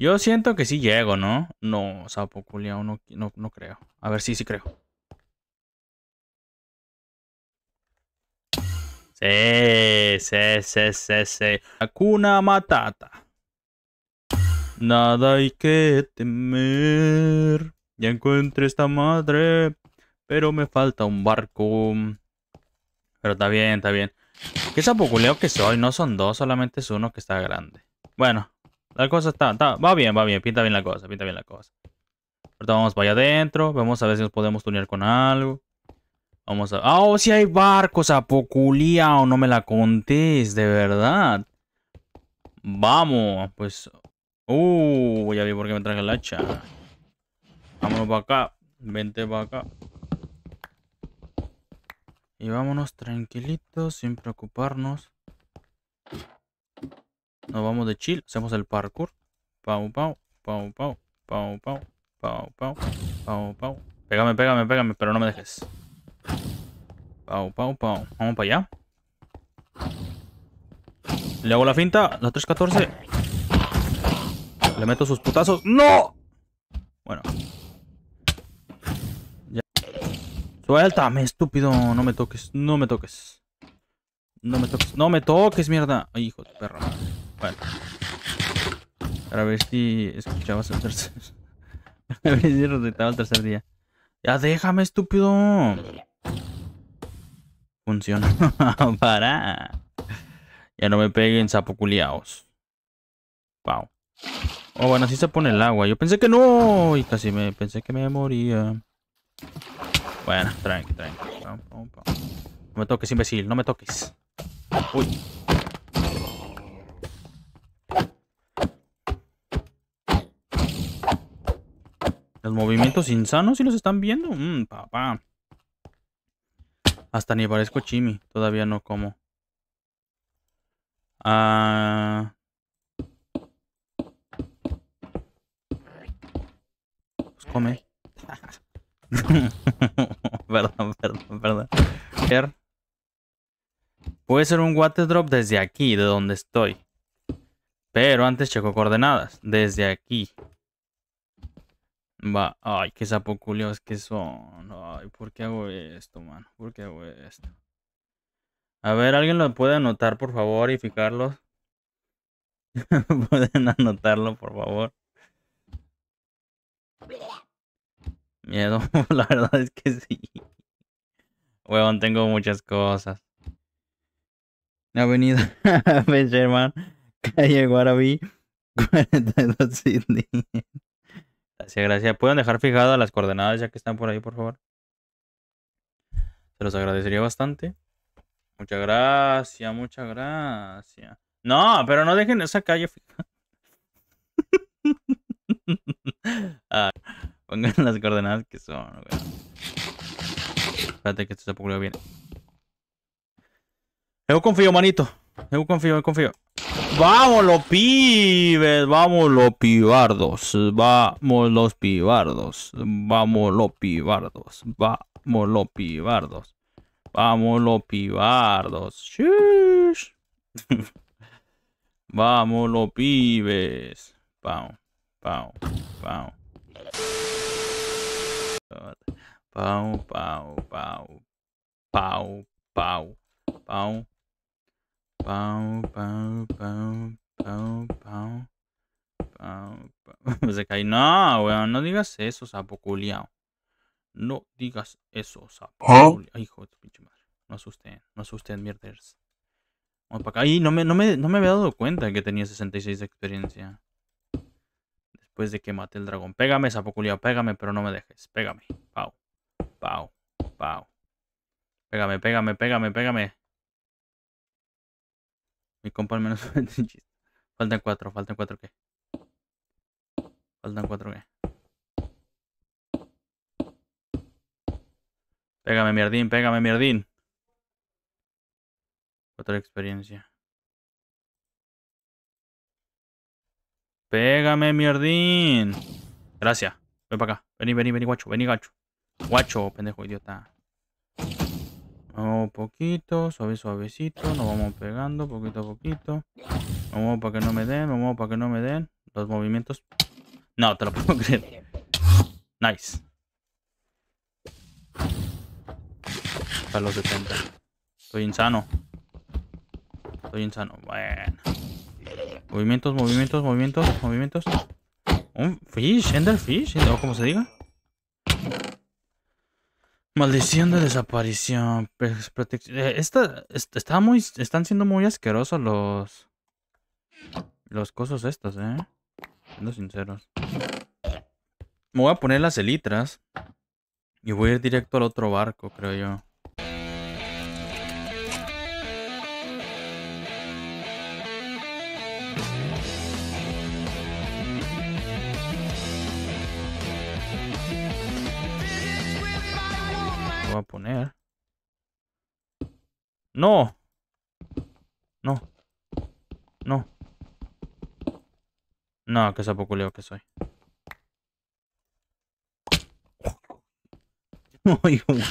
Yo siento que sí llego, ¿no? No, sapo culiao, no, no, creo. A ver, sí, sí creo. Sí, sí, sí, sí, sí. Hakuna Matata. Nada hay que temer. Ya encuentro esta madre. Pero me falta un barco. Pero está bien, está bien. Qué sapo culeo que soy. No son dos, solamente es uno que está grande. Bueno, la cosa está, va bien, va bien, pinta bien la cosa, pinta bien la cosa. Ahorita vamos para allá adentro, vamos a ver si nos podemos tunear con algo. Vamos a... ¡Ah, oh, si hay barcos! apoculía, O oh, no me la contéis, de verdad. Vamos, pues... ¡Uh! Ya vi por qué me traje el hacha. Vámonos para acá. Vente para acá. Y vámonos tranquilitos, sin preocuparnos. Nos vamos de chill. Hacemos el parkour. Pau, pau, pau, pau, pau, pau, pau, pau, pau, Pégame, pégame, pégame, pero no me dejes. Pau, pau, pau. Vamos para allá. Le hago la finta. La 314. Le meto sus putazos. ¡No! Bueno. Ya. Suéltame, estúpido. No me toques. No me toques. No me toques. No me toques, mierda. Ay, hijo de perra. Bueno. Para ver si escuchabas el tercer. ver si el tercer día. Ya déjame, estúpido. Funciona. Para. Ya no me peguen, sapo Wow. Oh, bueno, así se pone el agua. Yo pensé que no. Y casi me pensé que me moría. Bueno, tranqui, tranqui. No me toques, imbécil. No me toques. Uy. Los movimientos insanos, ¿si los están viendo? Mm, papá. Hasta ni parezco chimi. Todavía no como. Ah. Pues come. perdón, perdón, perdón. Er. Puede ser un water drop desde aquí, de donde estoy. Pero antes checo coordenadas. Desde aquí. Va, ay, qué es que son. Ay, ¿por qué hago esto, mano? ¿Por qué hago esto? A ver, ¿alguien lo puede anotar, por favor, y fijarlos? ¿Pueden anotarlo, por favor? Miedo, la verdad es que sí. Weón, tengo muchas cosas. Avenida Ben Sherman, calle Guaraví, 42 Sydney. Gracias, gracias. ¿Pueden dejar fijadas las coordenadas ya que están por ahí, por favor? Se los agradecería bastante. Muchas gracias, muchas gracias. No, pero no dejen esa calle fijada. pongan las coordenadas que son. Espérate que esto se bien. Yo confío, manito. Yo confío, yo confío. Vamos los pibes, vamos los pibardos, vamos los pibardos, vamos los pibardos, vamos los pibardos, vamos los pibardos. vamos los pibes. Pau, pau, pau. Pau, pau, pau. Pau, pau, pau. Pau, pau, pau, pau, pau. Pau, pues No, weón, no digas eso, sapo No digas eso, sapo ¿Ah? hijo de pinche madre. No asusten, no asusten, mierders. Vamos para acá. Y no me, no, me, había dado cuenta que tenía 66 de experiencia. Después de que maté el dragón. Pégame, sapo pégame, pero no me dejes. Pégame. Pau, pau, pau. Pégame, pégame, pégame, pégame. Mi compa al menos Faltan cuatro, faltan cuatro que. Faltan cuatro que. Pégame, mierdín, pégame, mierdín. Otra experiencia. Pégame, mierdín. Gracias. Ven para acá. Vení, vení, vení, guacho. Vení, guacho Guacho, pendejo, idiota. Un poquito, suave, suavecito. Nos vamos pegando poquito a poquito. Vamos para que no me den, vamos para que no me den. Los movimientos. No, te lo puedo creer. Nice. Para los 70. Estoy insano. Estoy insano. Bueno. Movimientos, movimientos, movimientos, movimientos. Un fish, ender fish, o como se diga. Maldición de desaparición. Pues, eh, esta, está muy, están siendo muy asquerosos los... Los cosas estos, eh. Siendo sinceros. Me voy a poner las elitras. Y voy a ir directo al otro barco, creo yo. No. No. No. No, sea poco Leo que soy. Ay, güey.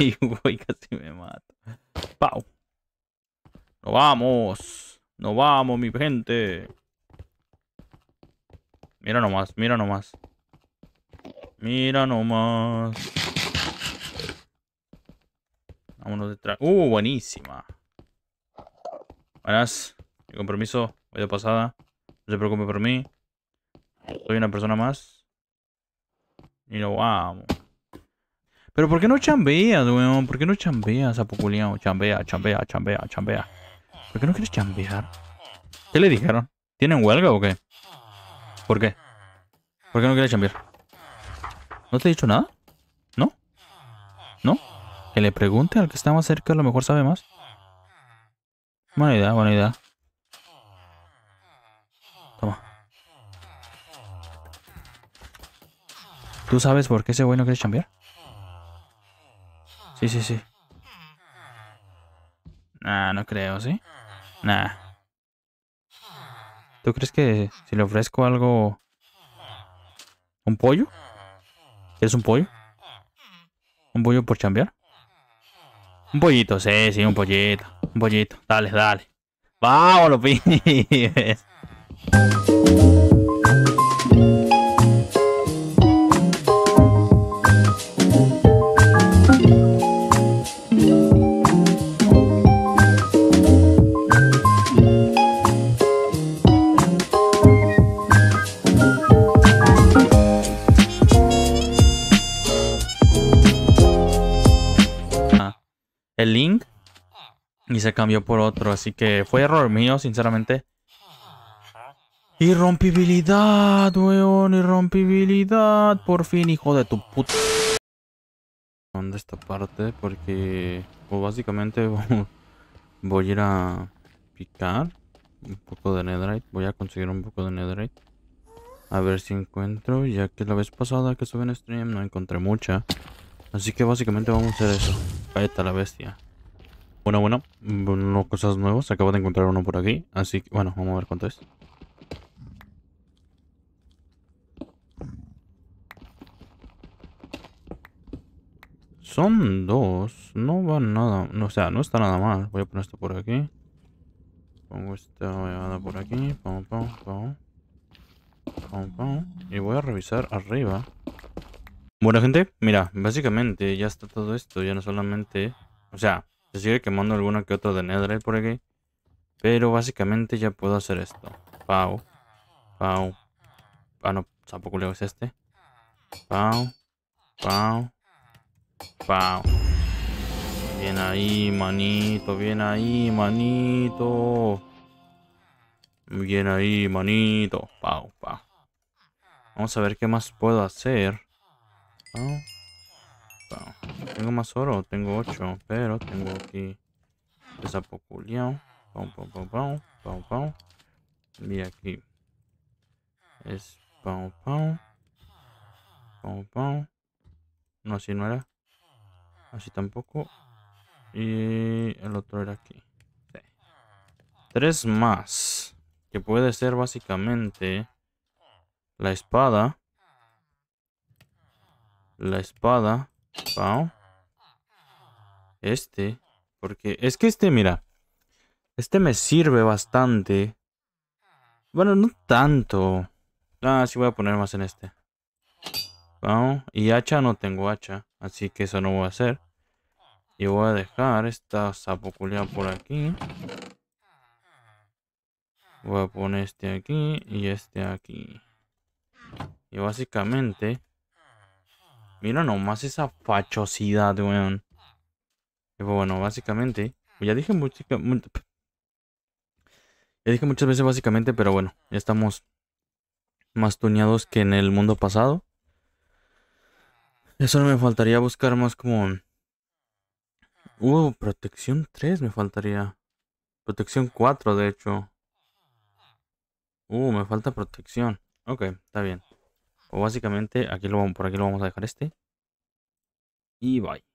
Ay, güey, casi me mato. ¡Pau! ¡No vamos! ¡No vamos, mi gente! Mira nomás, mira nomás. Mira nomás. Vámonos detrás. Uh, buenísima. Buenas. Mi compromiso. Voy de pasada. No se preocupe por mí. Soy una persona más. Y lo vamos. Pero ¿por qué no chambeas, weón? ¿Por qué no chambeas, apoculeado? Chambea, chambea, chambea, chambea. ¿Por qué no quieres chambear? ¿Qué le dijeron? ¿Tienen huelga o qué? ¿Por qué? ¿Por qué no quieres chambear? ¿No te he dicho nada? ¿No? ¿No? le pregunte al que está más cerca, a lo mejor sabe más. Buena idea, buena idea. Toma. ¿Tú sabes por qué ese güey no quiere chambear? Sí, sí, sí. Nah, no creo, ¿sí? Nah. ¿Tú crees que si le ofrezco algo... ¿Un pollo? ¿Quieres un pollo? es un pollo un pollo por chambear? Un pollito, sí, sí, un pollito. Un pollito. Dale, dale. Vámonos, pibes. el link y se cambió por otro. Así que fue error mío, sinceramente. Irrompibilidad, weón, irrompibilidad. Por fin, hijo de tu puta. ¿Dónde esta parte? Porque, básicamente voy a ir a picar un poco de netherite. Voy a conseguir un poco de netherite. A ver si encuentro, ya que la vez pasada que subí en stream no encontré mucha. Así que básicamente vamos a hacer eso. Ahí está la bestia. Bueno, bueno, mm, unas cosas nuevas. Acabo de encontrar uno por aquí. Así que, bueno, vamos a ver cuánto es. Son dos. No va nada. No, o sea, no está nada mal. Voy a poner esto por aquí. Pongo esta por aquí. Pam, pam. Y voy a revisar arriba. Bueno, gente, mira, básicamente ya está todo esto. Ya no solamente. O sea, se sigue quemando alguna que otra de Netherite por aquí. Pero básicamente ya puedo hacer esto. Pau. Pau. Ah, no, tampoco leo es este. Pau. Pau. Pau. Bien ahí, manito. Bien ahí, manito. Bien ahí, manito. Pau, pau. Vamos a ver qué más puedo hacer. Ah, tengo más oro, tengo ocho pero tengo aquí Esa populión Y pau, aquí. Es pau, pau. No, así no era. Así tampoco. Y el otro era aquí. Tres más. Que puede ser básicamente la espada la espada. Pau. Este. Porque es que este, mira. Este me sirve bastante. Bueno, no tanto. Ah, sí voy a poner más en este. Y hacha no tengo hacha. Así que eso no voy a hacer. Y voy a dejar esta sapoculia por aquí. Voy a poner este aquí y este aquí. Y básicamente Mira más esa fachosidad, weón. Pues bueno, básicamente... Pues ya dije muchas... Ya dije muchas veces básicamente, pero bueno. Ya estamos más tuneados que en el mundo pasado. Eso no me faltaría buscar más como... Uh, protección 3 me faltaría. Protección 4, de hecho. Uh, me falta protección. Ok, está bien. O básicamente, aquí lo, por aquí lo vamos a dejar este. Y bye.